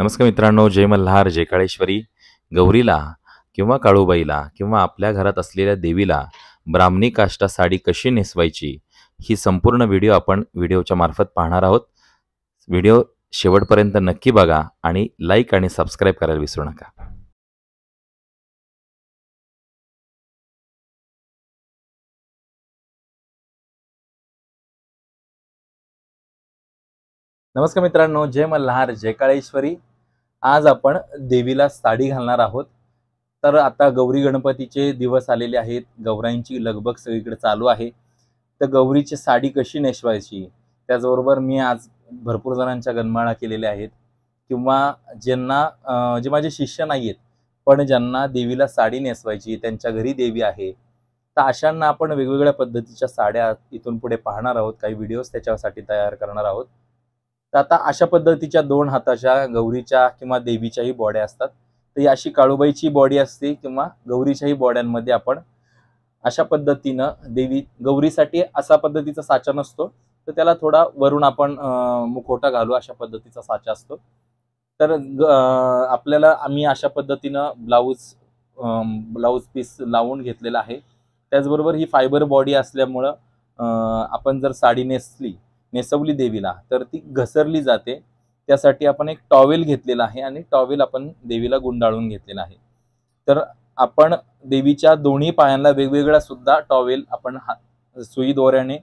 नमस्कार मित्रांनो जय मल्हार जय काळेश्वरी गौरीला किंवा काळूबाईला किंवा आपल्या घरात असलेल्या देवीला ब्राह्मणी काष्टा साडी कशी नेसवायची ही संपूर्ण व्हिडिओ आपण व्हिडिओच्या मार्फत पाहणार आहोत व्हिडिओ शेवटपर्यंत नक्की बघा आणि लाईक आणि सबस्क्राईब करायला विसरू नका नमस्कार मित्रांनो जय मल्हार जय काळेश्वरी आज आपण देवीला साडी घालणार आहोत तर आता गौरी गणपतीचे दिवस आलेले आहेत गौरांची लगबग सगळीकडे चालू आहे तर गौरीची साडी कशी नेसवायची त्याचबरोबर मी आज भरपूर जणांच्या गणमाळा केलेल्या आहेत किंवा ज्यांना जे माझे शिष्य नाही आहेत पण ज्यांना देवीला साडी नेसवायची त्यांच्या घरी देवी आहे तर अशांना आपण वेगवेगळ्या पद्धतीच्या साड्या इथून पुढे पाहणार आहोत काही व्हिडिओज त्याच्यासाठी तयार करणार आहोत तर आता अशा पद्धतीच्या दोन हाताच्या गौरीच्या किंवा देवीच्याही बॉड्या असतात तर ही अशी काळूबाईची बॉडी असते किंवा गौरीच्याही बॉड्यांमध्ये आपण अशा पद्धतीनं देवी गौरीसाठी असा पद्धतीचा साचा नसतो तर त्याला थोडा वरून आपण मुखोटा घालू अशा पद्धतीचा साचा असतो तर आपल्याला आम्ही अशा पद्धतीनं ब्लाऊज ब्लाऊज पीस लावून घेतलेला आहे त्याचबरोबर ही फायबर बॉडी असल्यामुळं आपण जर साडी नेसली नेसवली देवीला तर ती घसरली जाते त्यासाठी आपण एक टॉवेल घेतलेला आहे आणि टॉवेल आपण देवीला गुंडाळून घेतलेला आहे तर आपण देवीच्या दोन्ही पायांना वेगवेगळा सुद्धा टॉवेल आपण सुई दोऱ्याने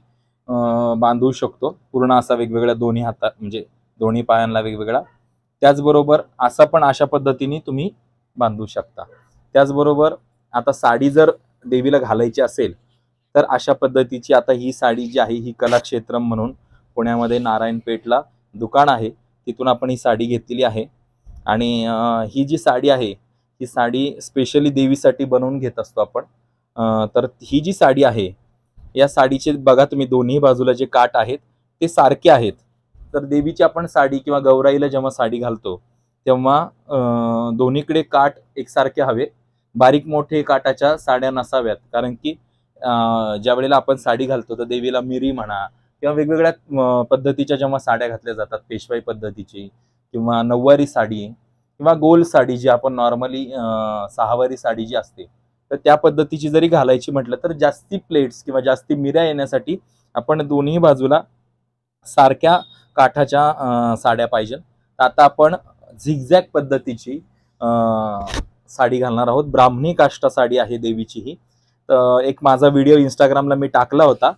बांधू शकतो पूर्ण असा वेगवेगळ्या दोन्ही हातात म्हणजे दोन्ही पायांना वेगवेगळा त्याचबरोबर असा पण अशा पद्धतीने तुम्ही बांधू शकता त्याचबरोबर आता साडी जर देवीला घालायची असेल तर अशा पद्धतीची आता ही साडी जी आहे ही कलाक्षेत्रम म्हणून पुण्यामध्ये नारायणपेठला दुकान आहे तिथून आपण ही साडी घेतलेली आहे आणि ही जी साडी आहे ही साडी स्पेशली देवीसाठी बनवून घेत असतो आपण तर ही जी साडी आहे या साडीचे बघा तुम्ही दोन्ही बाजूला जे काट आहेत ते सारखे आहेत तर देवीची आपण साडी किंवा गौराईला जेव्हा साडी घालतो तेव्हा दोन्हीकडे काट एकसारखे हवे बारीक मोठे काटाच्या साड्या नसाव्यात कारण की ज्या वेळेला आपण साडी घालतो तर देवीला मिरी म्हणा किंवा वेगवेगळ्या पद्धतीच्या जेव्हा साड्या घातल्या जातात पेशवाई पद्धतीची किंवा नऊवारी साडी किंवा गोल साडी जी आपण नॉर्मली सहावारी साडी जी असते तर त्या पद्धतीची जरी घालायची म्हटलं तर जास्ती प्लेट्स किंवा जास्ती मिऱ्या येण्यासाठी आपण दोन्ही बाजूला सारख्या काठाच्या साड्या पाहिजे तर आता आपण झिगझॅग पद्धतीची साडी घालणार आहोत ब्राह्मणी काष्टा साडी आहे देवीची ही तर एक माझा व्हिडिओ इंस्टाग्रामला मी टाकला होता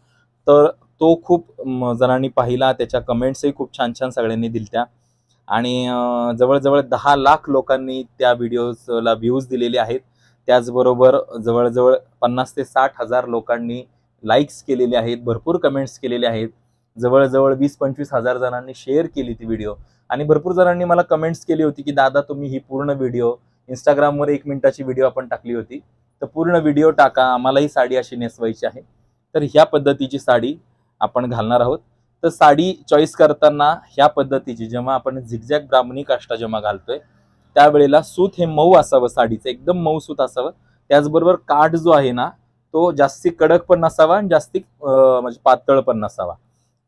तर तो खूप जणांनी पाहिला त्याच्या कमेंट्सही खूप छान छान सगळ्यांनी दिलत्या आणि जवळजवळ दहा लाख लोकांनी त्या व्हिडिओजला व्ह्यूज दिलेले आहेत त्याचबरोबर जवळजवळ पन्नास ते साठ हजार लोकांनी लाईक्स केलेले आहेत भरपूर कमेंट्स केलेले आहेत जवळजवळ वीस पंचवीस हजार जणांनी शेअर केली ती व्हिडिओ आणि भरपूर जणांनी मला कमेंट्स केली होती की दादा तुम्ही ही पूर्ण व्हिडिओ इंस्टाग्रामवर एक मिनिटाची व्हिडिओ आपण टाकली होती तर पूर्ण व्हिडिओ टाका आम्हाला ही साडी अशी नेसवायची आहे तर ह्या पद्धतीची साडी आपण घालणार आहोत तर साडी चॉईस करताना ह्या पद्धतीची जेव्हा आपण झिगझॅग ब्राह्मणी काष्टा जेव्हा घालतोय त्यावेळेला सूत हे मऊ असावं साडीचं एकदम मऊ सूत असावं त्याचबरोबर काठ जो आहे ना तो जास्ती कडक पण नसावा आणि जास्ती म्हणजे पातळ पण नसावा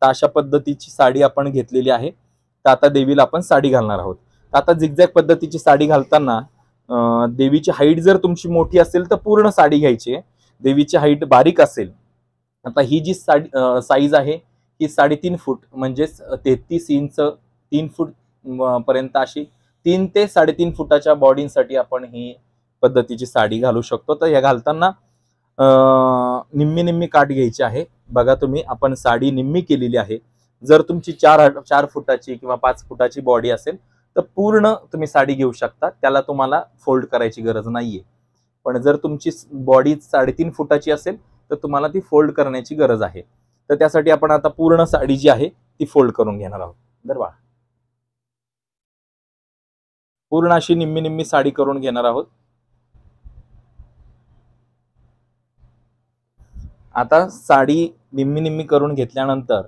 तर अशा पद्धतीची साडी आपण घेतलेली आहे तर आता देवीला आपण साडी घालणार आहोत आता झिगझॅग पद्धतीची साडी घालताना देवीची हाईट जर तुमची मोठी असेल तर पूर्ण साडी घ्यायची देवीची हाईट बारीक असेल आता ही जी साडी साईज आहे ही साडेतीन फूट म्हणजेच तेहतीस इंच तीन फूट पर्यंत अशी तीन ते साडेतीन फुटाच्या बॉडींसाठी आपण ही पद्धतीची साडी घालू शकतो तर या घालताना निम्मी निम्मी काठ घ्यायची आहे बघा तुम्ही आपण साडी निम्मी केलेली आहे जर तुमची चार चार फुटाची किंवा पाच फुटाची बॉडी असेल तर पूर्ण तुम्ही साडी घेऊ शकता त्याला तुम्हाला फोल्ड करायची गरज नाहीये पण जर तुमची बॉडी साडेतीन फुटाची असेल तर तुम्हाला ती फोल्ड करण्याची गरज आहे तर त्यासाठी आपण आता पूर्ण साडी जी आहे ती फोल्ड करून घेणार आहोत दरवा पूर्ण अशी निम्मी निम्मी साडी करून घेणार आहोत आता साडी निम्मी निम्मी करून घेतल्यानंतर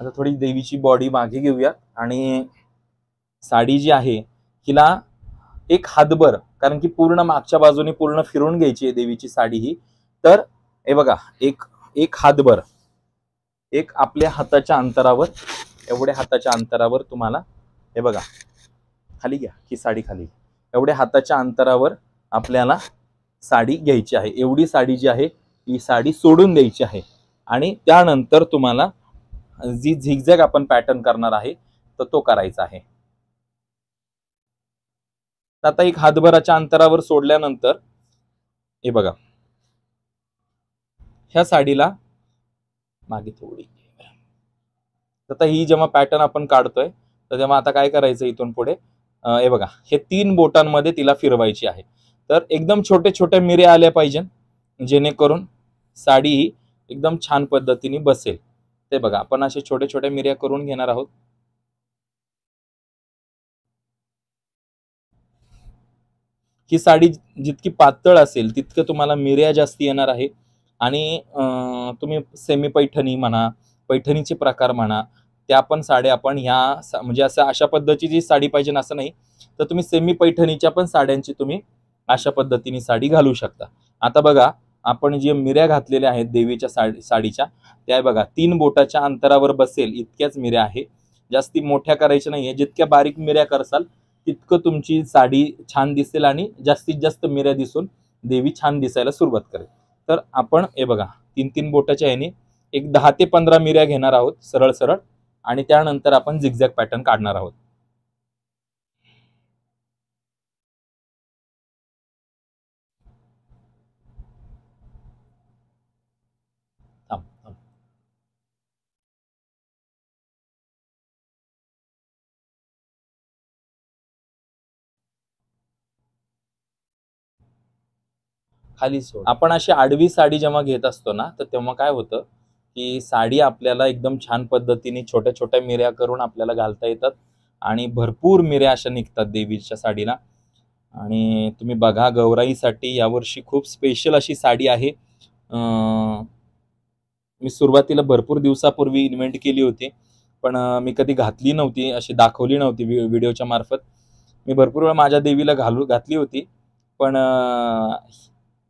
आता थोडी देवीची बॉडी मागे घेऊयात आणि साडी जी आहे हिला एक हातभर कारण की पूर्ण मागच्या बाजूने पूर्ण फिरून घ्यायची आहे देवीची साडी ही तर हे बघा एक एक हातभर एक आपल्या हाताच्या अंतरावर एवढ्या हाताच्या अंतरावर तुम्हाला हे बघा खाली घ्या ही साडी खाली एवढ्या हाताच्या अंतरावर आपल्याला साडी घ्यायची आहे एवढी साडी जी आहे ही साडी सोडून द्यायची आहे आणि त्यानंतर तुम्हाला जी झिगझॅग आपण पॅटर्न करणार आहे तर तो करायचा आहे आता एक हातभराच्या अंतरावर सोडल्यानंतर हे बघा ह्या साडीला मागे थोडी आता ही जेव्हा पॅटर्न आपण काढतोय तर तेव्हा आता काय करायचं इथून पुढे हे बघा हे तीन बोटांमध्ये तिला फिरवायची आहे तर एकदम छोटे छोटे मिरे आल्या पाहिजे जेणेकरून साडी ही एकदम छान पद्धतीने बसेल ते बघा आपण असे छोटे छोटे मिऱ्या करून घेणार आहोत ही साडी जितकी पातळ असेल तितकं तुम्हाला मिर्या जास्त येणार आहे आणि तुम्ही सेमी पैठणी म्हणा पैठणीचे प्रकार म्हणा त्या पण साड्या आपण ह्या म्हणजे असं अशा पद्धतीची जी साडी पाहिजे ना असं नाही तर तुम्ही सेमी पैठणीच्या पण साड्यांची तुम्ही अशा पद्धतीने साडी घालू शकता आता बघा आपण जे मिऱ्या घातलेल्या आहेत देवीच्या साडी साडीच्या त्या बघा तीन बोटाच्या अंतरावर बसेल इतक्याच मिऱ्या आहे जास्ती मोठ्या करायच्या नाही जितक्या बारीक मिऱ्या करसाल तितकं तुमची साडी छान दिसेल आणि जास्तीत जास्त मिऱ्या दिसून देवी छान दिसायला सुरुवात करेल तर आपण हे बघा तीन तीन बोटाच्या ह्याने एक दहा ते पंधरा मिर्या घेणार आहोत सरळ सरळ आणि त्यानंतर आपण झिगझॅग पॅटर्न काढणार आहोत खाली सोड आपण अशी आडवी साडी जेव्हा घेत असतो ना तर तेव्हा काय होतं की साडी आपल्याला एकदम छान पद्धतीने छोट्या छोट्या मिऱ्या करून आपल्याला घालता येतात आणि भरपूर मिऱ्या अशा निघतात देवीच्या साडीला आणि तुम्ही बघा गौराईसाठी यावर्षी खूप स्पेशल अशी साडी आहे मी सुरुवातीला भरपूर दिवसापूर्वी इन्व्हेंट केली होती पण मी कधी घातली नव्हती अशी दाखवली नव्हती व्हिडिओच्या मार्फत मी भरपूर वेळा माझ्या देवीला घालू घातली होती पण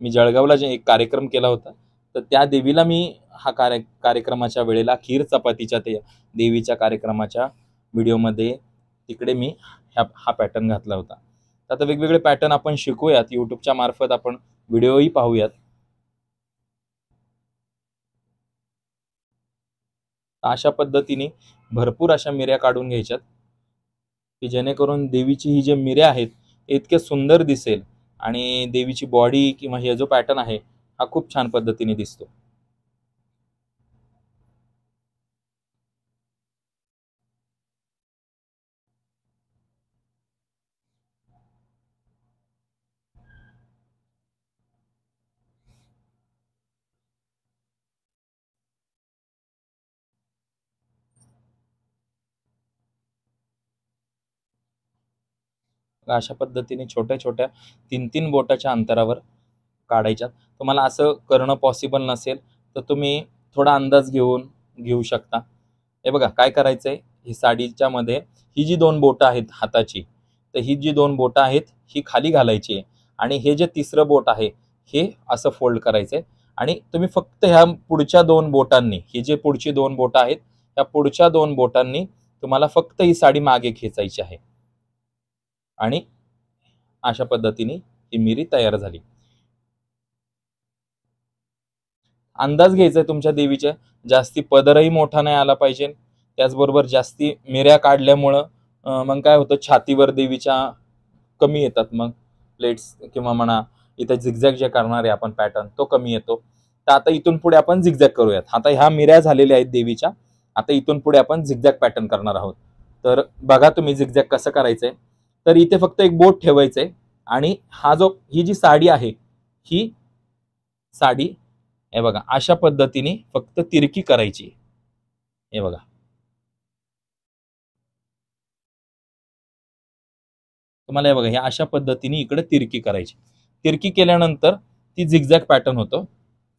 मी जळगावला जे एक कार्यक्रम केला होता तर त्या देवीला मी हा कार्य कार्यक्रमाच्या वेळेला खीर चपातीच्या ते देवीच्या कार्यक्रमाच्या व्हिडिओमध्ये तिकडे मी ह्या हा पॅटर्न घातला होता तर आता वेगवेगळे पॅटर्न आपण शिकूयात यूट्यूबच्या मार्फत आपण व्हिडिओही पाहूयात अशा पद्धतीने भरपूर अशा मिऱ्या काढून घ्यायच्यात की जेणेकरून देवीची ही जे मिऱ्या आहेत इतके सुंदर दिसेल आणि देवीची बॉडी किंवा हे जो पॅटर्न आहे हा खूप छान पद्धतीने दिसतो अशा पद्धतीने छोट्या छोट्या तीन तीन बोटाच्या अंतरावर काढायच्यात तुम्हाला असं करणं पॉसिबल नसेल तर तुम्ही थोडा अंदाज घेऊन घेऊ शकता हे बघा काय करायचं आहे ही साडीच्या मध्ये ही जी दोन बोटं आहेत हाताची तर ही जी दोन बोटं आहेत ही खाली घालायची आहे आणि हे जे तिसरं बोट आहे हे असं फोल्ड करायचं आहे आणि तुम्ही फक्त ह्या पुढच्या दोन बोटांनी ही जे पुढची दोन बोटं आहेत त्या पुढच्या दोन बोटांनी तुम्हाला फक्त ही साडी मागे खेचायची आहे आणि अशा पद्धतीने ही मिरी तयार झाली अंदाज घ्यायचा आहे तुमच्या देवीच्या जास्ती पदरही मोठा नाही आला पाहिजे त्याचबरोबर जास्ती मिऱ्या काढल्यामुळं मग काय होतं छातीवर देवीच्या कमी येतात मग प्लेट्स किंवा म्हणा इथं झिगझॅग जे करणारे आपण पॅटर्न तो कमी येतो तर आता इथून पुढे आपण झिगझॅग करूयात आता ह्या मिऱ्या झालेल्या आहेत देवीच्या आता इथून पुढे आपण झिगझॅग पॅटर्न करणार आहोत तर बघा तुम्ही झिगझॅग कसं करायचंय तर इथे फक्त एक बोट ठेवायचं आहे आणि हा जो ही जी साडी आहे ही साडी हे बघा अशा पद्धतीने फक्त तिरकी करायची हे बघा तुम्हाला हे बघा हे अशा पद्धतीने इकडे तिरकी करायची तिरकी केल्यानंतर ती झिगझॅग पॅटर्न होतो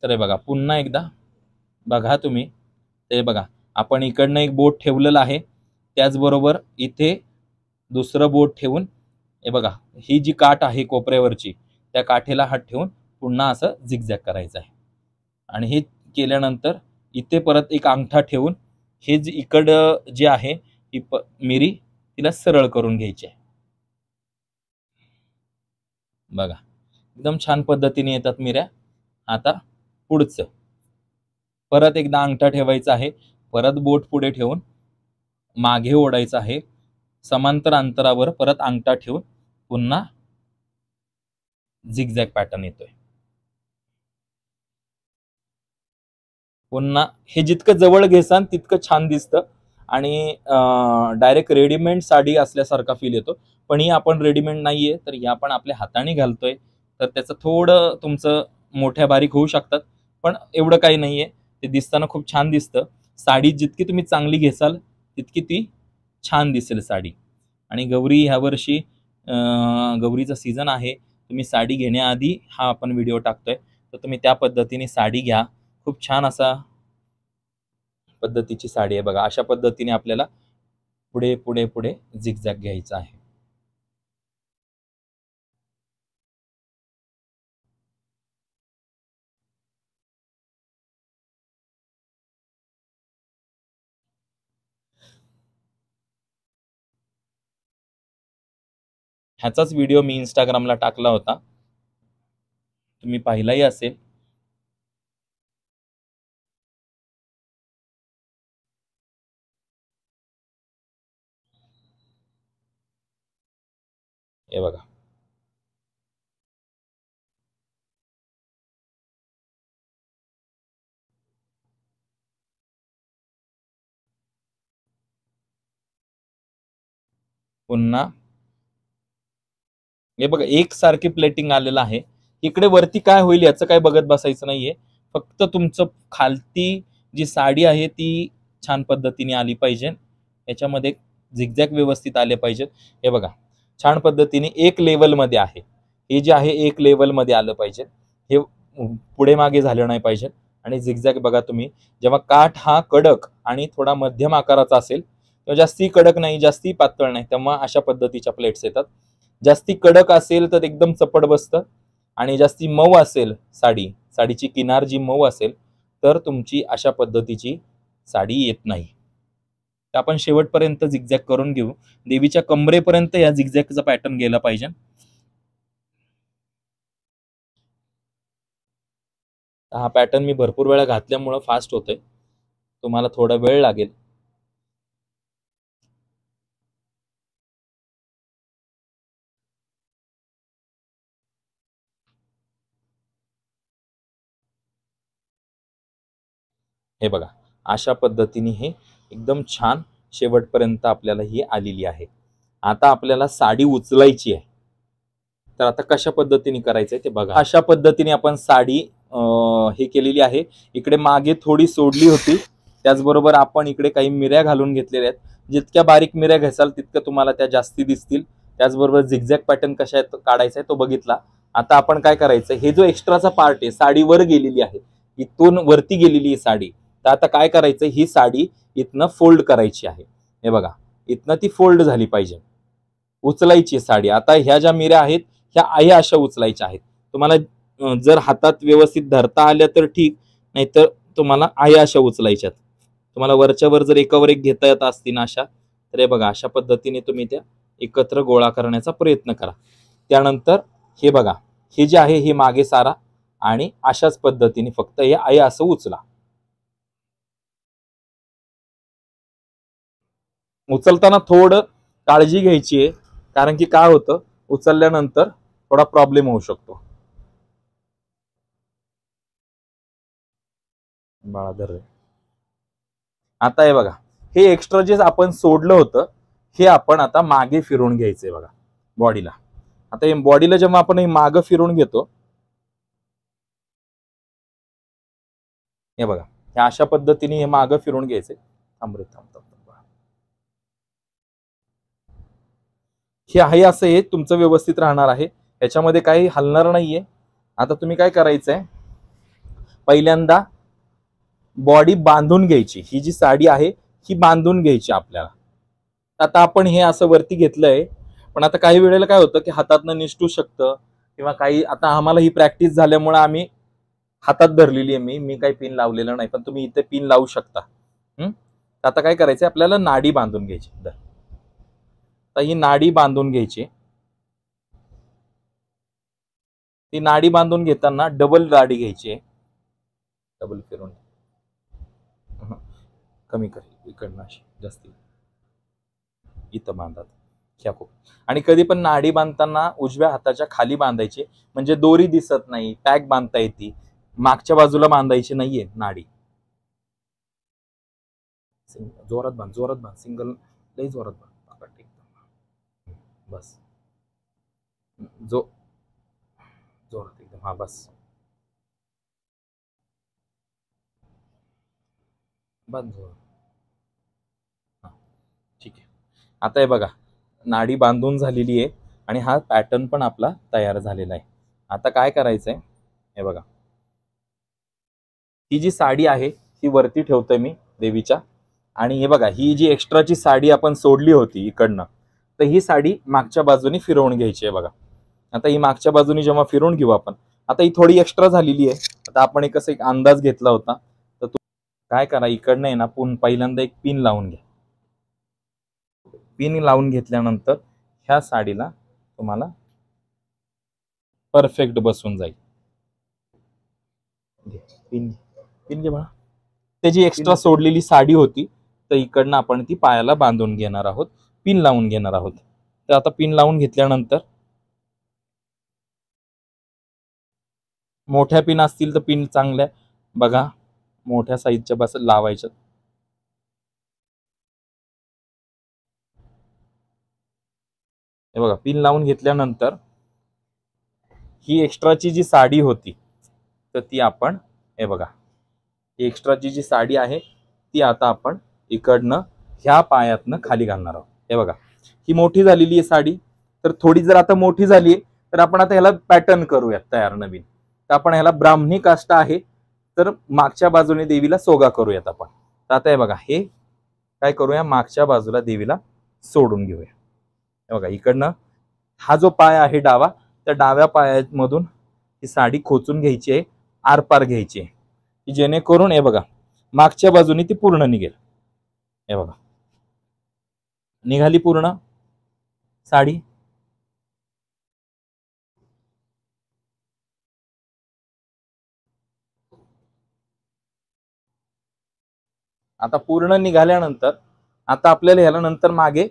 तर हे बघा पुन्हा एकदा बघा तुम्ही ते बघा आपण इकडनं एक बोट ठेवलेलं आहे त्याचबरोबर इथे दुसरं बोट ठेवून हे बघा ही जी काठ आहे कोपऱ्यावरची त्या काठेला हात ठेवून पुन्हा असं झिगझॅग करायचं आहे आणि हे केल्यानंतर इथे परत एक अंगठा ठेवून हे जे इकडं जे आहे ही मिरी तिला सरळ करून घ्यायची आहे बघा एकदम छान पद्धतीने येतात मिऱ्या आता पुढचं परत एकदा अंगठा ठेवायचा आहे परत बोट पुढे ठेवून मागे ओढायचं आहे समांतर अंतरावर परत अंगठा ठेवून पुन्हा झिगझॅग पॅटर्न येतोय पुन्हा हे जितकं जवळ घेसान तितकं छान दिसतं आणि डायरेक्ट रेडीमेड साडी असल्यासारखा फील येतो पण ही आपण रेडीमेड नाहीये तर या आपण आपल्या हाताने घालतोय तर त्याचं थोडं तुमचं मोठ्या बारीक होऊ शकतात पण एवढं काही नाहीये ते दिसताना खूप छान दिसतं साडी जितकी तुम्ही चांगली घेसाल तितकी ती छान दिसेल साडी आणि गौरी ह्या वर्षी गौरीचा सीझन आहे तुम्ही साडी घेण्याआधी हा आपण व्हिडिओ टाकतोय तर तुम्ही त्या पद्धतीने साडी घ्या खूप छान असा पद्धतीची साडी आहे बघा अशा पद्धतीने आपल्याला पुढे पुढे पुढे झिकझॅक घ्यायचा आहे ह्याचाच व्हिडिओ मी इंस्टाग्रामला टाकला होता तुम्ही पाहिलाही असेल हे बघा पुन्हा हे बघा एकसारखी प्लेटिंग आलेलं आहे इकडे वरती काय होईल याचं काय बघत बसायचं नाहीये फक्त तुमचं खालती जी साडी आहे ती छान पद्धतीने आली पाहिजे याच्यामध्ये झिगझॅग व्यवस्थित आले पाहिजेत हे बघा छान पद्धतीने एक लेवलमध्ये आहे हे जे आहे एक लेवलमध्ये आलं पाहिजे हे पुढे मागे झालं नाही पाहिजे आणि झिगझॅग बघा तुम्ही जेव्हा काठ हा कडक आणि थोडा मध्यम आकाराचा असेल तेव्हा जास्ती कडक नाही जास्ती पातळ नाही तेव्हा अशा पद्धतीच्या प्लेट्स येतात जास्ती कडक असेल तर एकदम चपट बसतं आणि जास्ती मऊ असेल साडी साडीची किनार जी मऊ असेल तर तुमची अशा पद्धतीची साडी येत नाही तर आपण शेवटपर्यंत झिगझॅग करून घेऊ देवीच्या कमरेपर्यंत या झिगझॅगचा पॅटर्न गेला पाहिजे हा पॅटर्न मी भरपूर वेळा घातल्यामुळं फास्ट होतोय तुम्हाला थोडा वेळ लागेल हे बघा अशा पद्धतीने हे एकदम छान शेवटपर्यंत आपल्याला ही आलेली आहे आता आपल्याला साडी उचलायची आहे तर आता कशा पद्धतीने करायचंय ते बघा अशा पद्धतीने आपण साडी हे केलेली आहे इकडे मागे थोडी सोडली होती त्याचबरोबर आपण इकडे काही मिऱ्या घालून घेतलेल्या आहेत जितक्या बारीक मिऱ्या घ्याल तितक्या तुम्हाला त्या जास्ती दिसतील त्याचबरोबर झिगझॅग पॅटर्न कशा काढायचा आहे तो बघितला आता आपण काय करायचं हे जो एक्स्ट्राचा पार्ट आहे साडीवर गेलेली आहे इथून वरती गेलेली आहे साडी तर आता काय करायचं ही साडी इथनं फोल्ड करायची आहे हे बघा इथनं ती फोल्ड झाली पाहिजे उचलायची साडी आता ह्या ज्या मिऱ्या आहेत ह्या आई अशा उचलायच्या आहेत तुम्हाला जर हातात व्यवस्थित धरता आल्या तर ठीक नाहीतर तुम्हाला आई अशा उचलायच्यात तुम्हाला वरच्यावर जर एकावर एक घेता येत असतील ना अशा तर हे बघा अशा पद्धतीने तुम्ही त्या एकत्र गोळा करण्याचा प्रयत्न करा त्यानंतर हे बघा हे जे आहे हे मागे सारा आणि अशाच पद्धतीने फक्त हे आई असं उचला उचलताना थोडं काळजी घ्यायची आहे कारण की काय होतं उचलल्यानंतर थोडा प्रॉब्लेम होऊ शकतो बाळाधर आता हे बघा हे एक्स्ट्रा जे आपण सोडलं होतं हे आपण आता मागे फिरून घ्यायचंय बघा बॉडीला आता हे बॉडीला जेव्हा आपण हे मागं फिरून घेतो हे बघा अशा पद्धतीने हे मागं फिरून घ्यायचंय थांबरे थांब थांब हे आहे असं हे तुमचं व्यवस्थित राहणार आहे याच्यामध्ये काही हलणार नाहीये आता तुम्ही काय करायचं आहे पहिल्यांदा बॉडी बांधून घ्यायची ही जी साडी आहे ही बांधून घ्यायची आपल्याला आता आपण हे असं वरती घेतलंय पण आता काही वेळेला काय होतं की हातातनं निष्ठू शकतं किंवा काही आता आम्हाला ही प्रॅक्टिस झाल्यामुळे आम्ही हातात धरलेली आहे मी मी काही पिन लावलेलं नाही पण तुम्ही इथे पिन लावू शकता आता काय करायचं आपल्याला नाडी बांधून घ्यायची आता ही नाडी बांधून घ्यायची ती नाडी बांधून घेताना डबल नाडी घ्यायची डबल फिरून कमी कर इकडनं अशी जास्ती इथं बांधतात आणि कधी पण नाडी बांधताना उजव्या हाताच्या खाली बांधायची म्हणजे दोरी दिसत नाही टॅग बांधता येते मागच्या बाजूला बांधायची नाहीये नाडी जोरात बांध जोरात बांध सिंगल लई जोरात बांध बस जो जोर एकदम हा बस बंद हो. ठीक आहे आता हे बघा नाडी बांधून झालेली आहे आणि हा पॅटर्न पण आपला तयार झालेला आहे आता काय करायचं आहे हे बघा ही जी साडी आहे ती वरती ठेवतोय मी देवीच्या आणि हे बघा ही जी एक्स्ट्राची साडी आपण सोडली होती इकडनं तर ही साडी मागच्या बाजूने फिरवून घ्यायची आहे बघा आता ही मागच्या बाजूने जेव्हा फिरवून घेऊ आपण आता ही थोडी एक्स्ट्रा झालेली आहे आता आपण एक असं एक अंदाज घेतला होता तर तू काय करा इकडनं आहे ना पुन पहिल्यांदा एक पिन लावून घ्या पिन लावून घेतल्यानंतर ह्या साडीला तुम्हाला परफेक्ट बसून जाईल पिन पिन घे बघा त्याची एक्स्ट्रा सोडलेली साडी होती तर इकडनं आपण ती पायाला बांधून घेणार आहोत पिन लावून घेणार आहोत तर आता पिन लावून घेतल्यानंतर मोठ्या पिन असतील तर पिन चांगल्या बघा मोठ्या साईजच्या बस लावायच्या हे बघा पिन लावून घेतल्यानंतर ही एक्स्ट्राची जी साडी होती तर ती आपण हे बघा एक्स्ट्राची जी साडी आहे ती आता आपण इकडनं ह्या पायातनं खाली घालणार आहोत हे बघा ही मोठी झालेली आहे साडी तर थोडी जर आता मोठी झाली तर आपण आता ह्याला पॅटर्न करूयात तयार नवीन तर आपण ह्याला ब्राह्मणी काष्ट आहे तर मागच्या बाजूने देवीला सोगा करूयात आपण तर आता हे बघा हे काय करूया मागच्या बाजूला देवीला सोडून घेऊया हे बघा इकडनं हा जो पाय आहे डावा त्या डाव्या पायामधून ही साडी खोचून घ्यायची आहे आरपार घ्यायची आहे जेणेकरून हे बघा मागच्या बाजूने ती पूर्ण निघेल हे बघा निघाली पूर्ण साडी आता पूर्ण निघाल्यानंतर आता आपल्याला ह्याला नंतर मागे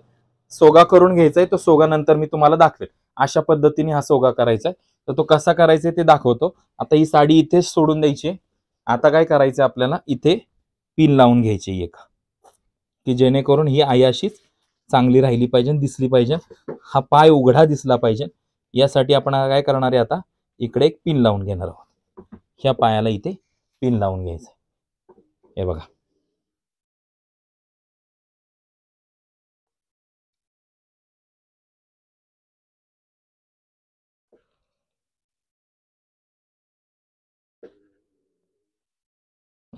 सोगा करून घ्यायचा आहे तो सोगा नंतर मी तुम्हाला दाखवेल अशा पद्धतीने हा सोगा करायचा आहे तर तो कसा करायचा ते दाखवतो आता ही साडी इथेच सोडून द्यायची आता काय करायचं आपल्याला इथे पिन लावून घ्यायची एक की जेणेकरून ही आयाशीच चांगली राहिली पाहिजे दिसली पाहिजे हा पाय उघडा दिसला पाहिजे यासाठी आपण काय करणार आहे आता इकडे एक पिन लावून घेणार आहोत ह्या पायाला इथे पिन लावून घ्यायचं हे बघा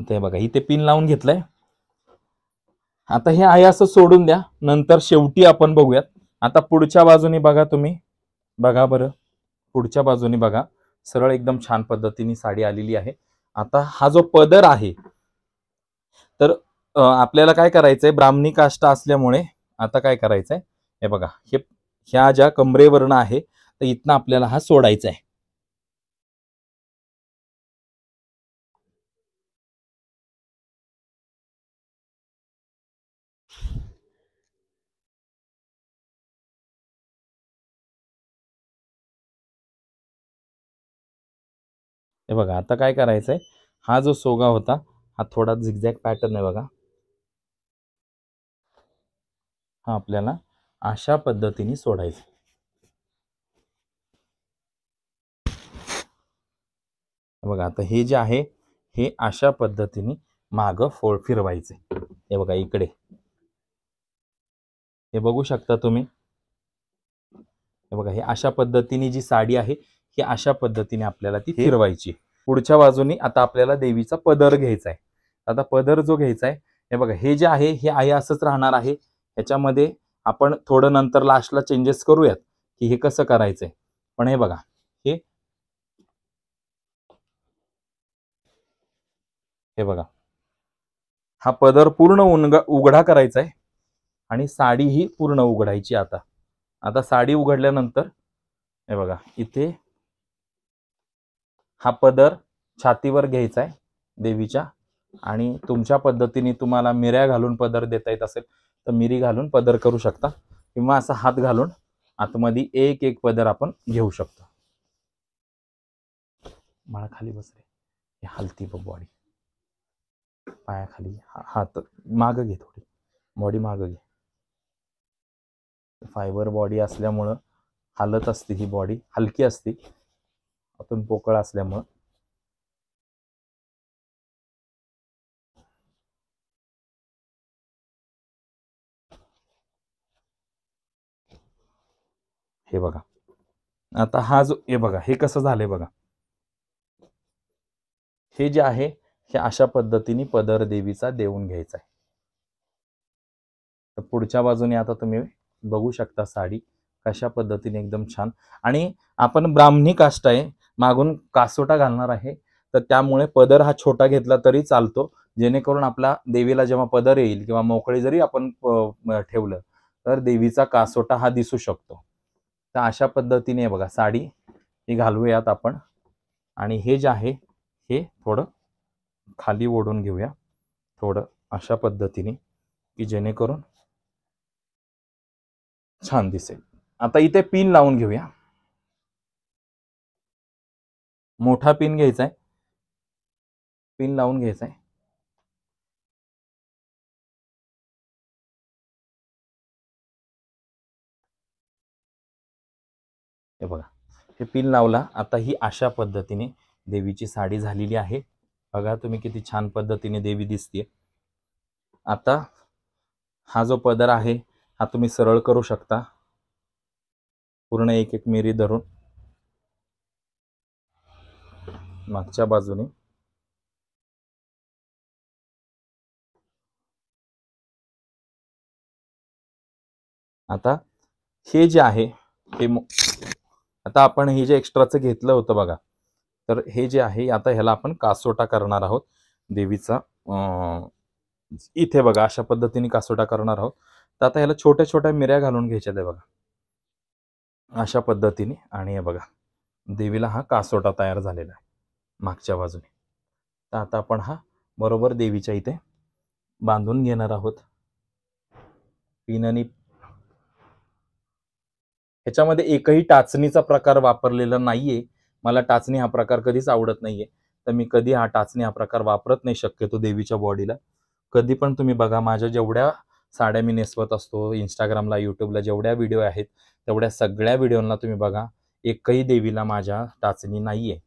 ते बघा इथे पिन लावून घेतलंय आता हे आहे असं सोडून द्या नंतर शेवटी आपण बघूयात आता पुढच्या बाजूने बघा तुम्ही बघा बरं पुढच्या बाजूने बघा सरळ एकदम छान पद्धतीने साडी आलेली आहे आता हा जो पदर आहे तर आपल्याला काय करायचंय ब्राह्मणी काष्टा असल्यामुळे आता काय करायचंय हे बघा हे ह्या ज्या कमरेवरनं आहे तर इथनं आपल्याला हा सोडायचा आहे हे बघा आता काय करायचं आहे हा जो सोगा होता हा थोडा झिगझॅग पॅटर्न आहे बघा हा आपल्याला अशा पद्धतीने सोडायचा बघा आता हे जे आहे हे अशा पद्धतीने माग फोड फिरवायचे हे बघा इकडे हे बघू शकता तुम्ही हे बघा हे अशा पद्धतीने जी साडी आहे की अशा पद्धतीने आपल्याला ती फिरवायची पुढच्या बाजूनी आता आपल्याला देवीचा पदर घ्यायचा आहे आता पदर जो घ्यायचा आहे हे बघा हे जे आहे हे आहे असंच राहणार आहे ह्याच्यामध्ये आपण थोडं नंतर लास्टला चेंजेस करूयात की हे कसं करायचंय पण हे बघा हे बघा हा पदर पूर्ण उघडा करायचा आहे आणि साडी ही पूर्ण उघडायची आता आता साडी उघडल्यानंतर हे बघा इथे हा पदर छातीवर घ्यायचा आहे देवीच्या आणि तुमच्या पद्धतीने तुम्हाला मिऱ्या घालून पदर देता येत असेल तर मिरी घालून पदर करू शकता किंवा असा हात घालून आतमध्ये एक एक पदर आपण घेऊ शकतो मला खाली बसले हलती बघ बॉडी पायाखाली हात माग घे थोडी बॉडी माग घे फायबर बॉडी असल्यामुळं हालत असते ही बॉडी हलकी असते आतून पोकळ असल्यामुळं हे बघा आता हा जो हे बघा हे कसं झालंय बघा हे जे आहे हे अशा पद्धतीने पदर देवीचा देऊन घ्यायचा आहे तर पुढच्या बाजूने आता तुम्ही बघू शकता साडी कशा पद्धतीने एकदम छान आणि आपण ब्राह्मणी काष्ट आहे मागून कासोटा घालणार आहे तर त्यामुळे पदर हा छोटा घेतला तरी चालतो जेणेकरून आपला देवीला जेव्हा पदर येईल किंवा मोकळी जरी आपण ठेवलं तर देवीचा कासोटा हा दिसू शकतो तर अशा पद्धतीने बघा साडी ही घालूयात आपण आणि हे जे आहे हे थोडं खाली ओढून घेऊया थोडं अशा पद्धतीने की जेणेकरून छान दिसेल आता इथे पिन लावून घेऊया मोठा पिन घ्यायचा आहे पिन लावून घ्यायचा आहे हे बघा हे पिन लावला आता ही अशा पद्धतीने देवीची साडी झालेली आहे बघा तुम्ही किती छान पद्धतीने देवी दिसते आता हा जो पदर आहे हा तुम्ही सरळ करू शकता पूर्ण एक एक मेरी धरून मागच्या बाजूने आता हे जे आहे हे आता आपण हे जे एक्स्ट्राचं घेतलं होतं बघा तर हे जे आहे आता ह्याला आपण कासोटा करणार आहोत देवीचा इथे बघा अशा पद्धतीने कासोटा करणार आहोत तर आता ह्याला छोट्या छोट्या मिऱ्या घालून घ्यायच्या त्या बघा अशा पद्धतीने आणि हे बघा देवीला हा कासोटा तयार झालेला आहे मागच्या बाजूने तर आता आपण हा बरोबर देवीच्या इथे बांधून घेणार आहोत पिन आणि ह्याच्यामध्ये एकही टाचणीचा प्रकार वापरलेला नाहीये मला टाचणी हा प्रकार कधीच आवडत नाहीये तर मी कधी हा टाचणी हा प्रकार वापरत नाही शक्यतो देवीच्या बॉडीला कधी पण तुम्ही बघा माझ्या जेवढ्या साड्या मी नेसवत असतो इंस्टाग्रामला युट्यूबला जेवढ्या व्हिडिओ आहेत तेवढ्या सगळ्या व्हिडिओंना तुम्ही बघा एकही देवीला माझ्या टाचणी नाहीये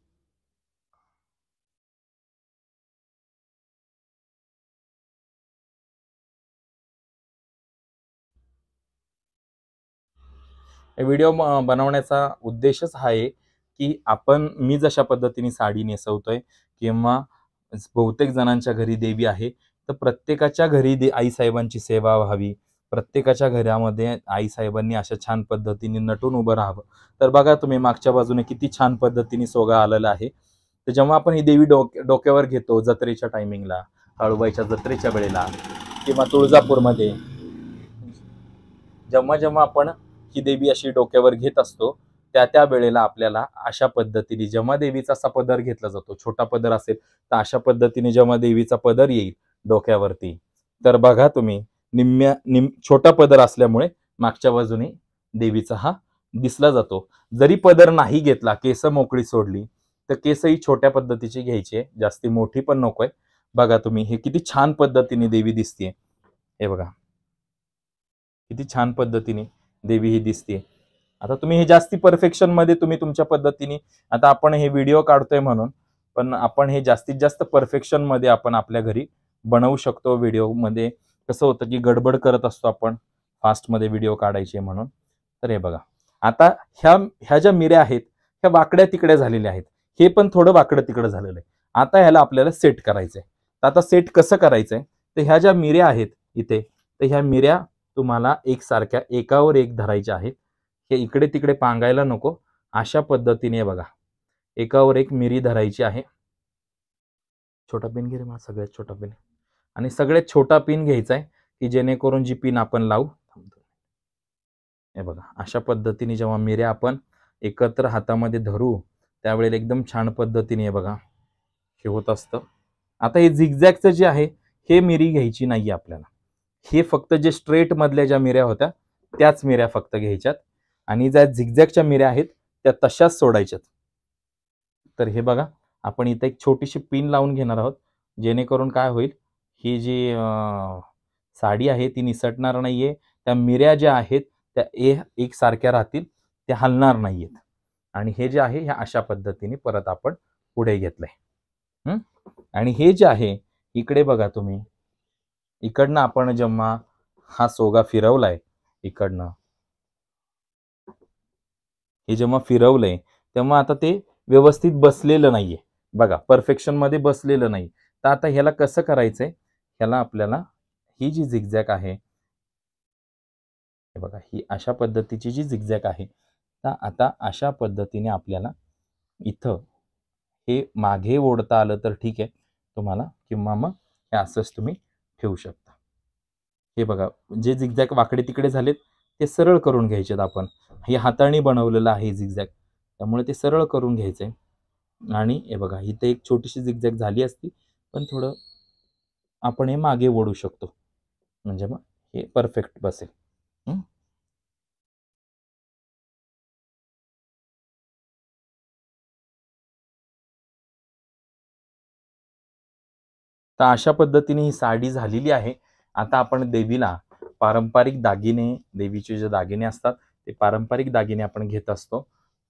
व्हिडिओ बनवण्याचा उद्देशच हा आहे की आपण मी जशा पद्धतीने साडी नेसवतोय किंवा बहुतेक जणांच्या घरी देवी आहे तर प्रत्येकाच्या घरी दे आईसाहेबांची सेवा व्हावी प्रत्येकाच्या घरामध्ये आईसाहेबांनी अशा छान पद्धतीने नटून उभं राहावं तर बघा तुम्ही मागच्या बाजूने किती छान पद्धतीने सोगा आलेला आहे तर जेव्हा आपण ही देवी डोक डोक्यावर घेतो जत्रेच्या टायमिंगला हळूबाईच्या जत्रेच्या वेळेला किंवा तुळजापूरमध्ये जेव्हा जेव्हा आपण ही देवी अशी डोक्यावर घेत असतो त्या त्या वेळेला आपल्याला अशा पद्धतीने जेव्हा देवीचा असा पदर घेतला जातो छोटा पदर असेल तर अशा पद्धतीने जेव्हा देवीचा पदर येईल डोक्यावरती तर बघा तुम्ही निम्म्या निम छोटा पदर असल्यामुळे मागच्या बाजूने देवीचा हा दिसला जातो जरी पदर नाही घेतला केस मोकळी सोडली तर केसही छोट्या पद्धतीची घ्यायची जास्ती मोठी पण नकोय बघा तुम्ही हे किती छान पद्धतीने देवी दिसते हे बघा किती छान पद्धतीने देवी ही दिसते आता तुम्ही हे जास्ती परफेक्शन मध्ये तुम्ही तुमच्या पद्धतीने आता आपण हे व्हिडिओ काढतोय म्हणून पण आपण हे जास्तीत जास्त परफेक्शन मध्ये आपण आपल्या घरी बनवू शकतो मध्ये कसं होतं की गडबड करत असतो आपण फास्टमध्ये व्हिडिओ काढायचे म्हणून तर हे बघा आता ह्या ह्या ज्या मिऱ्या आहेत ह्या वाकड्या तिकड्या झालेल्या आहेत हे पण थोडं वाकडं तिकडं झालेलं आहे आता ह्याला आपल्याला सेट करायचंय आता सेट कसं करायचंय तर ह्या ज्या मिऱ्या आहेत इथे तर ह्या मिऱ्या तुम्हाला एकसारख्या एकावर एक धरायच्या आहेत हे इकडे तिकडे पांगायला नको अशा पद्धतीने बघा एकावर एक मिरी धरायची आहे छोटा पिन घे रे मला सगळ्यात छोटा पिन आणि सगळ्यात छोटा पिन घ्यायचा आहे की जेणेकरून जी पिन आपण लावू थांबतो हे बघा अशा पद्धतीने जेव्हा मिऱ्या आपण एकत्र हातामध्ये धरू त्यावेळेला एकदम छान पद्धतीने हे बघा हे होत असतं आता हे झिगझॅगचं जे आहे हे मिरी घ्यायची नाही आपल्याला हे फक्त जे स्ट्रेट मधल्या ज्या मिऱ्या होत्या त्याच मिऱ्या फक्त घ्यायच्यात आणि ज्या झिगझॅगच्या मिऱ्या आहेत त्या तशाच सोडायच्यात तर हे बघा आपण इथं एक छोटीशी पिन लावून घेणार आहोत जेणेकरून काय होईल ही जी साडी आहे ती निसटणार नाही त्या मिऱ्या ज्या आहेत त्या ए सारख्या राहतील त्या हलणार नाही आहेत आणि हे जे आहे ह्या अशा पद्धतीने परत आपण पुढे घेतलं आणि हे जे आहे इकडे बघा तुम्ही इकडनं आपण जेव्हा हा सोगा फिरवलाय इकडनं हे जेव्हा फिरवलंय तेव्हा आता ते व्यवस्थित बसलेलं नाहीये बघा परफेक्शन मध्ये बसलेलं नाही तर आता ह्याला कसं करायचंय ह्याला आपल्याला ही जी झिगझॅक आहे बघा ही अशा पद्धतीची जी झिगझॅक आहे तर आता अशा पद्धतीने आपल्याला इथं हे मागे ओढता आलं तर ठीक आहे तुम्हाला किंवा मग हे असंच तुम्ही ठेवू शकता हे बघा जे झिगझॅक वाकडे तिकडे झालेत ते सरळ करून घ्यायचेत आपण हे हाताळणी बनवलेलं आहे झिगझॅक त्यामुळे ते सरळ करून घ्यायचं आहे आणि हे बघा इथे एक छोटीशी झिगझॅक झाली असती पण थोडं आपण हे मागे ओढू शकतो म्हणजे मग हे परफेक्ट बसेल तर अशा पद्धतीने ही साडी झालेली आहे आता आपण देवीला पारंपरिक दागिने देवीचे जे दागिने असतात ते पारंपरिक दागिने आपण घेत असतो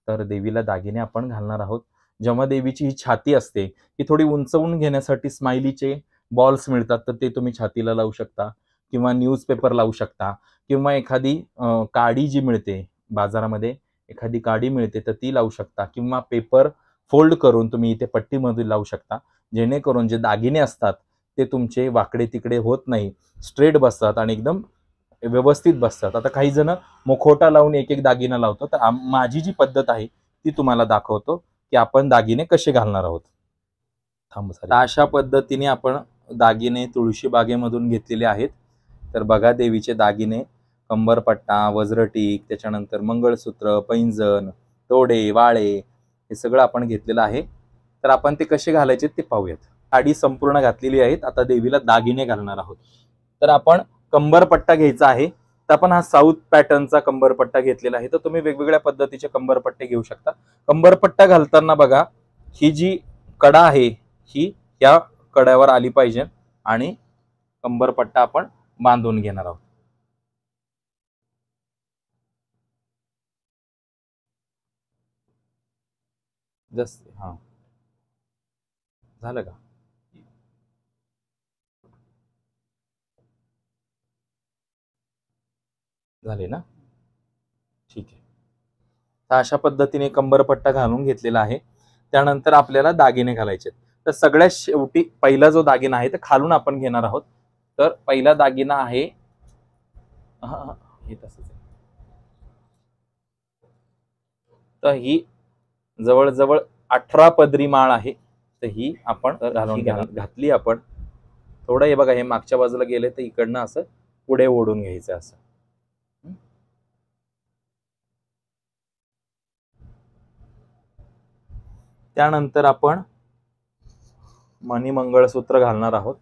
तर देवीला दागिने आपण घालणार आहोत जेव्हा देवीची ही छाती असते ही थोडी उंचवून घेण्यासाठी स्माइलीचे बॉल्स मिळतात तर ते तुम्ही छातीला लावू शकता किंवा न्यूजपेपर लावू शकता किंवा एखादी काडी जी मिळते बाजारामध्ये एखादी काडी मिळते तर ती लावू शकता किंवा पेपर फोल्ड करून तुम्ही इथे पट्टीमध्ये लावू शकता जेणेकरून जे दागिने असतात ते तुमचे वाकडे तिकडे होत नाही स्ट्रेट बसतात आणि एकदम व्यवस्थित बसतात आता काही जण मुखोटा लावून एक एक दागिना लावतो तर माझी जी पद्धत आहे ती तुम्हाला दाखवतो की आपण दागिने कसे घालणार आहोत थांब अशा पद्धतीने आपण दागिने तुळशी बागेमधून घेतलेले आहेत तर बघा देवीचे दागिने कंबरपट्टा वज्रटीक त्याच्यानंतर मंगळसूत्र पैंजण तोडे वाळे हे सगळं आपण घेतलेलं आहे तर आपण ते कसे घालायचे ते पाहूयात साडी संपूर्ण घातलेली आहेत आता देवीला दागिने घालणार आहोत तर आपण कंबरपट्टा घ्यायचा आहे तर आपण हा साऊथ पॅटर्नचा कंबरपट्टा घेतलेला आहे तर तुम्ही वेगवेगळ्या पद्धतीचे कंबरपट्टे घेऊ शकता कंबरपट्टा घालताना बघा ही जी कडा आहे ही या कड्यावर आली पाहिजे आणि कंबरपट्टा आपण बांधून घेणार आहोत जस हां झालं का झाले ना ठीक आहे तर अशा पद्धतीने कंबरपट्टा घालून घेतलेला आहे त्यानंतर आपल्याला दागिने घालायचे तर सगळ्यात शेवटी पहिला जो दागिना आहे तो खालून आपण घेणार आहोत तर पहिला दागिना आहे हे तसंच तर ही जवळजवळ अठरा पदरी माळ आहे तर ही आपण घालून घातली आपण थोडं हे बघा हे मागच्या बाजूला गेले तर इकडनं असं पुढे ओढून घ्यायचं असं त्यानंतर आपण मणिमंगळसूत्र घालणार आहोत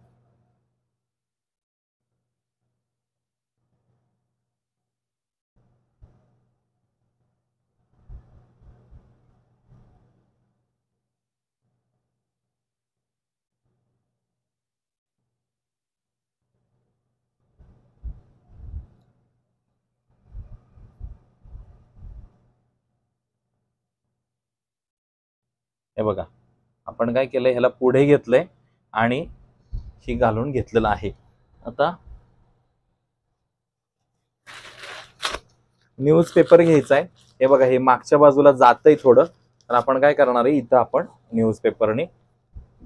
आपण काय केलं ह्याला पुढे घेतलंय आणि ही घालून घेतलेलं आहे आता न्यूज पेपर घ्यायचा आहे हे बघा हे मागच्या बाजूला जातंय थोडं तर आपण काय करणार आहे इथं आपण न्यूज पेपरने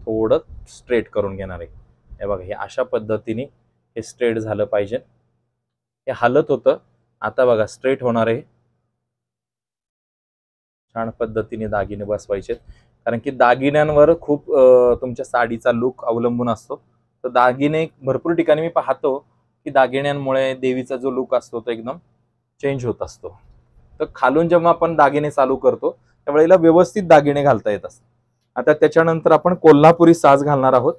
थोडं स्ट्रेट करून घेणार आहे हे बघा हे अशा पद्धतीने हे स्ट्रेट झालं पाहिजे हे हलत होतं आता बघा स्ट्रेट होणार आहे छान पद्धतीने दागिने बसवायचे कारण की दागिन्यांवर खूप तुमच्या साडीचा लुक अवलंबून असतो तर दागिने भरपूर ठिकाणी मी पाहतो की दागिन्यांमुळे देवीचा जो लुक असतो तो एकदम चेंज होत असतो तर खालून जेव्हा आपण दागिने चालू करतो त्यावेळेला व्यवस्थित दागिने घालता येत असतात आता त्याच्यानंतर आपण कोल्हापुरी साज घालणार आहोत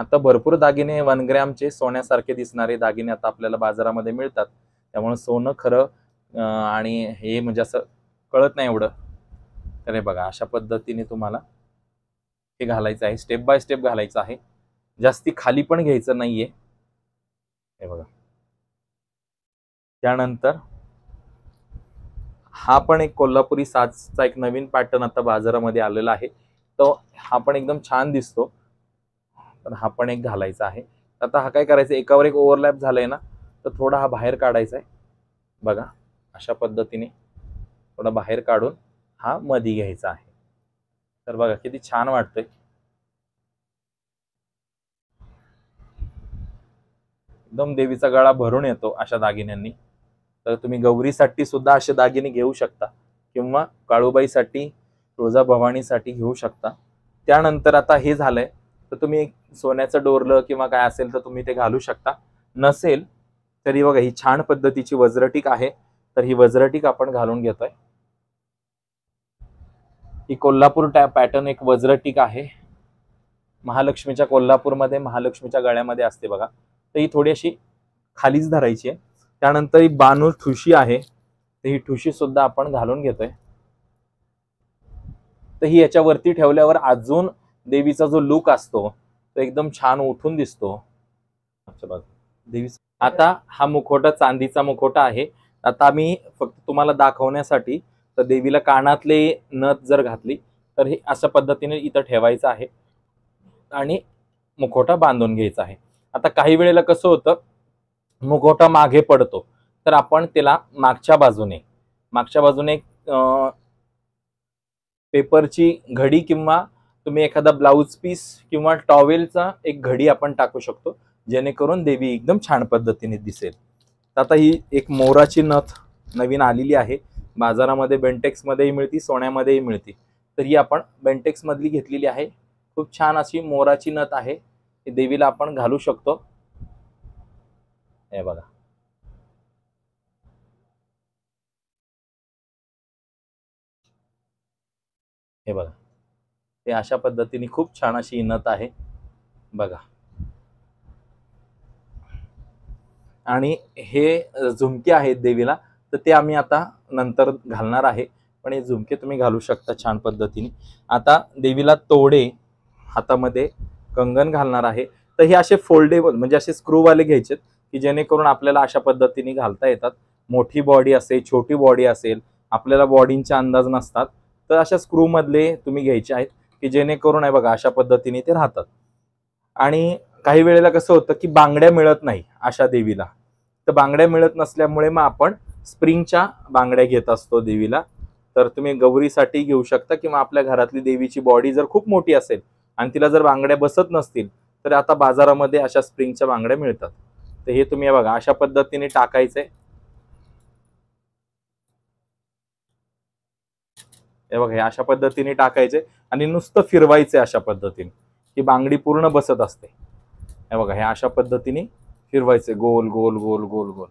आता भरपूर दागिने वनग्रॅमचे ग्रॅमचे सोन्यासारखे दिसणारे दागिने आता आपल्याला बाजारामध्ये मिळतात त्यामुळे सोनं खरं आणि हे म्हणजे असं कळत नाही एवढं तर हे बघा अशा पद्धतीने तुम्हाला हे घालायचं आहे स्टेप बाय स्टेप घालायचं आहे जास्ती खाली पण घ्यायचं नाहीये हे बघा त्यानंतर हा पण एक कोल्हापुरी साजचा एक नवीन पॅटर्न आता बाजारामध्ये आलेला आहे तो हा पण एकदम छान दिसतो तर हा पण एक घालायचा आहे आता हा काय करायचं एकावर एक ओव्हरलॅप झालाय ना तर थोडा हा बाहेर काढायचा आहे बघा अशा पद्धतीने थोडा बाहेर काढून हा मधी घ्यायचा आहे तर बघा किती छान वाटतंय एकदम देवीचा गळा भरून येतो अशा दागिन्यांनी तर तुम्ही गौरीसाठी सुद्धा असे दागिने घेऊ शकता किंवा काळूबाईसाठी भवानीसाठी घेऊ शकता त्यानंतर आता हे झालंय तर तुम्ही सोन्याचं डोरलं किंवा काय असेल तर तुम्ही ते घालू शकता नसेल तरी बघा ही छान पद्धतीची वज्रटीक आहे तर ही वज्रटीक आपण घालून घेतोय ही कोल्हापूर पॅटर्न एक वज्रटीक आहे महालक्ष्मीच्या कोल्हापूरमध्ये महालक्ष्मीच्या गळ्यामध्ये असते बघा तर ही थोडी अशी खालीच धरायची आहे त्यानंतर ही बानूर ठुशी आहे तर ही ठुशी सुद्धा आपण घालून घेतोय तर ही याच्यावरती ठेवल्यावर अजून देवीचा जो लुक असतो तो एकदम छान उठून दिसतो अच्छा बघा देवीचा आता हा मुखवटा चांदीचा मुखवटा आहे आता मी फक्त तुम्हाला दाखवण्यासाठी तर देवीला कानातले नथ जर घातली तर हे अशा पद्धतीने इथं ठेवायचं आहे आणि मुखवटा बांधून घ्यायचा आहे आता काही वेळेला कसं होतं मुखवटा मागे पडतो तर आपण त्याला मागच्या बाजूने मागच्या बाजूने पेपरची घडी किंवा तुम्ही एखादा ब्लाऊज पीस किंवा टॉवेलचा एक घडी आपण टाकू शकतो जेणेकरून देवी एकदम छान पद्धतीने दिसेल आता ही एक मोराची नथ नवीन आलेली आहे बाजारामध्ये बेंटेक्समध्येही मिळती सोन्यामध्येही मिळती तर ही आपण बेंटेक्समधली घेतलेली आहे खूप छान अशी मोराची नथ आहे ही देवीला आपण घालू शकतो हे बघा हे बघा हे अशा पद्धतीने खूप छान अशी नथ आहे बघा आणि हे झुमके आहेत देवीला तर ते आम्ही आता नंतर घालणार आहे पण हे झुमके तुम्ही घालू शकता छान पद्धतीने आता देवीला तोडे हातामध्ये कंगन घालणार आहे तर हे असे फोल्डेबल म्हणजे असे स्क्रूवाले घ्यायचेत की जेणेकरून आपल्याला अशा पद्धतीने घालता येतात मोठी बॉडी असेल छोटी बॉडी असेल आपल्याला बॉडींचे अंदाज नसतात तर अशा स्क्रूमधले तुम्ही घ्यायचे आहेत की जेणेकरून आहे बघा अशा पद्धतीने ते राहतात आणि काही वेळेला कसं होतं की बांगड्या मिळत नाही अशा देवीला तर बांगड्या मिळत नसल्यामुळे मग आपण स्प्रिंगच्या बांगड्या घेत असतो देवीला तर तुम्ही गौरीसाठी घेऊ शकता किंवा आपल्या घरातली देवीची बॉडी जर खूप मोठी असेल आणि तिला जर बांगड्या बसत नसतील तर आता बाजारामध्ये अशा स्प्रिंगच्या बांगड्या मिळतात तर हे तुम्ही बघा अशा पद्धतीने टाकायचंय हे बघा हे अशा पद्धतीने टाकायचे आणि नुसतं फिरवायचे अशा पद्धतीने की बांगडी पूर्ण बसत असते हे बघा हे अशा पद्धतीने फिरवायचे गोल गोल गोल गोल गोल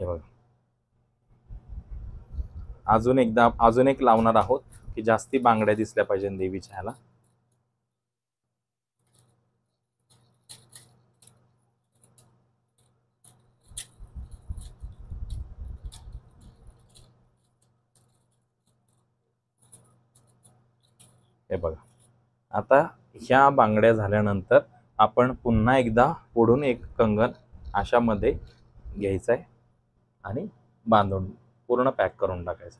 हे बघा अजून एकदा अजून एक लावणार आहोत की जास्ती बांगड्या दिसल्या पाहिजे देवीच्या ह्याला हे बघा आता ह्या बांगड्या झाल्यानंतर आपण पुन्हा एकदा पुढून एक कंगन अशामध्ये घ्यायचं आहे आणि बांधून पूर्ण पॅक करून टाकायचं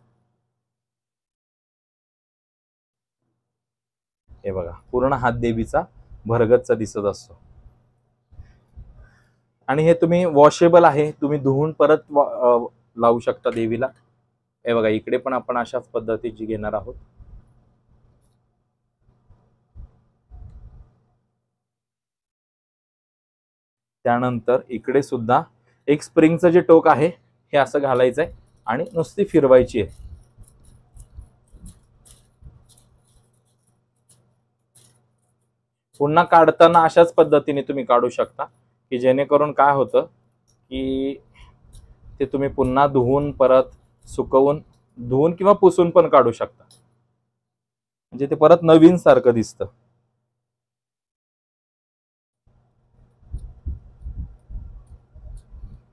हे बघा पूर्ण हात देवीचा भरगतचा दिसत असतो आणि हे तुम्ही वॉशेबल आहे तुम्ही धुवून परत लावू शकता देवीला हे बघा इकडे पण आपण अशाच पद्धतीची घेणार आहोत त्यानंतर इकडे सुद्धा एक स्प्रिंगचं जे टोक आहे हे असं घालायचं आहे आणि नुसती फिरवायची आहे पुन्हा काढताना अशाच पद्धतीने तुम्ही काढू शकता की जेणेकरून काय होतं की ते तुम्ही पुन्हा धुवून परत सुकवून धुवून किंवा पुसून पण काढू शकता म्हणजे ते परत नवीन सारखं दिसतं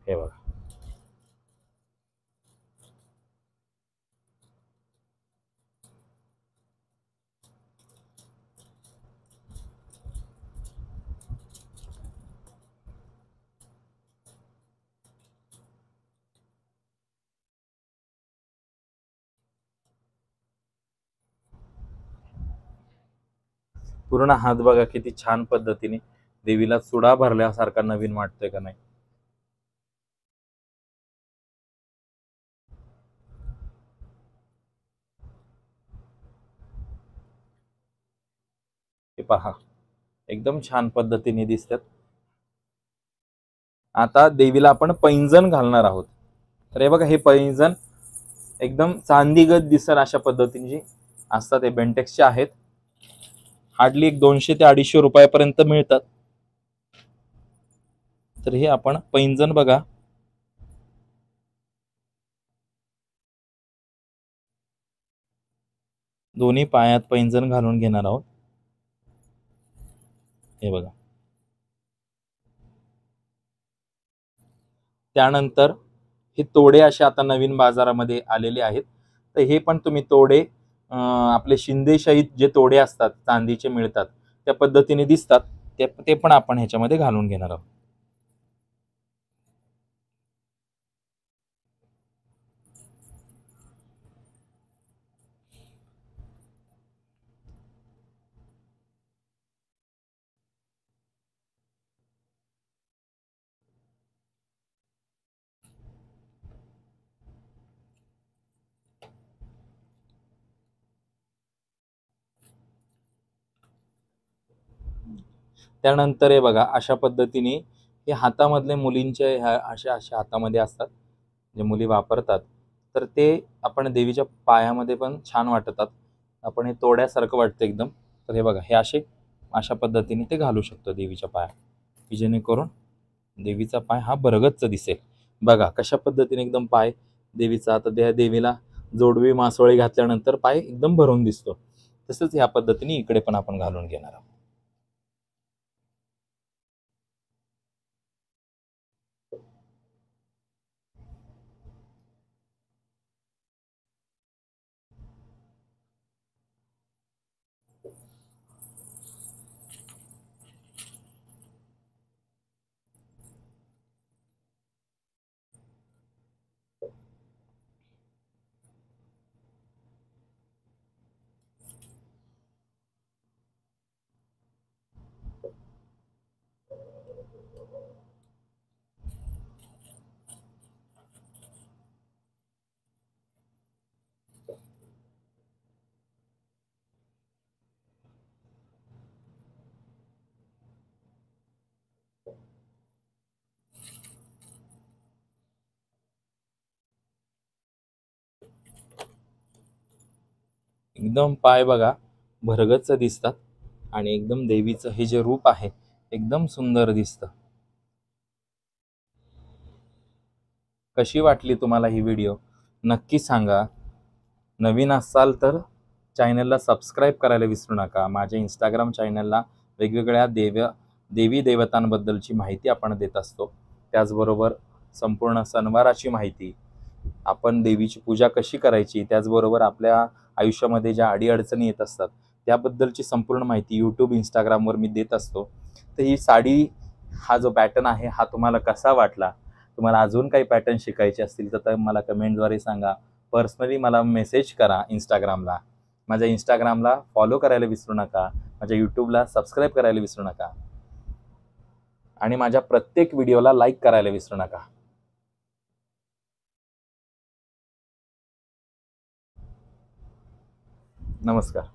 हे बघा पूर्ण हात बघा किती छान पद्धतीने देवीला चुडा भरल्यासारखा नवीन वाटतोय का नाही पहा एकदम छान पद्धतीने दिसतात आता देवीला आपण पैंजण घालणार आहोत तर हे बघा हे पैंजण एकदम चांदीगत दिसल अशा पद्धतीची असतात हे बेंटेक्सचे आहेत हार्डली एक दोनशे ते अडीचशे रुपयापर्यंत मिळतात तर हे आपण पैंजण बघा दोन्ही पायात पैंजण घालून घेणार आहोत हे बघा त्यानंतर हे तोडे असे आता नवीन बाजारामध्ये आलेले आहेत तर हे पण तुम्ही तोडे आपले शिंदेशाहीत जे तोडे असतात चांदीचे मिळतात त्या पद्धतीने दिसतात ते ते पण आपण ह्याच्यामध्ये घालून घेणार आहोत त्यानंतर हे बघा अशा पद्धतीने हे हातामधले मुलींचे ह्या अशा अशा हातामध्ये असतात जे मुली वापरतात तर ते आपण देवीच्या पायामध्ये पण छान वाटतात आपण हे तोड्यासारखं वाटतं एकदम तर हे बघा हे असे अशा पद्धतीने ते घालू शकतो देवीच्या पाया की जेणेकरून देवीचा पाय हा बरगतचा दिसेल बघा कशा पद्धतीने एकदम पाय देवीचा आता त्या देवीला जोडवी मासोळी घातल्यानंतर पाय एकदम भरून दिसतो तसंच ह्या पद्धतीने इकडे पण आपण घालून घेणार आहोत एकदम पाय बघा भरगच दिसतात आणि एकदम देवीचं हे जे रूप आहे एकदम सुंदर दिसतं कशी वाटली तुम्हाला ही व्हिडिओ नक्की सांगा नवीन असाल तर चॅनलला सबस्क्राईब करायला विसरू नका माझ्या इंस्टाग्राम चॅनलला वेगवेगळ्या देव देवी देवतांबद्दलची माहिती आपण देत असतो त्याचबरोबर संपूर्ण सणवाराची माहिती आपण देवीची पूजा कशी करायची त्याचबरोबर आपल्या आयुष्यामध्ये ज्या अडीअडचणी येत असतात त्याबद्दलची संपूर्ण माहिती यूट्यूब इंस्टाग्रामवर मी देत असतो तर ही साडी हा जो पॅटर्न आहे हा तुम्हाला कसा वाटला तुम्हाला अजून काही पॅटर्न शिकायचे असतील तर मला कमेंटद्वारे सांगा पर्सनली मला मेसेज करा इंस्टाग्रामला माझ्या इंस्टाग्रामला फॉलो करायला विसरू नका माझ्या यूट्यूबला सबस्क्राईब करायला विसरू नका आणि माझ्या प्रत्येक व्हिडिओला लाईक करायला विसरू नका नमस्कार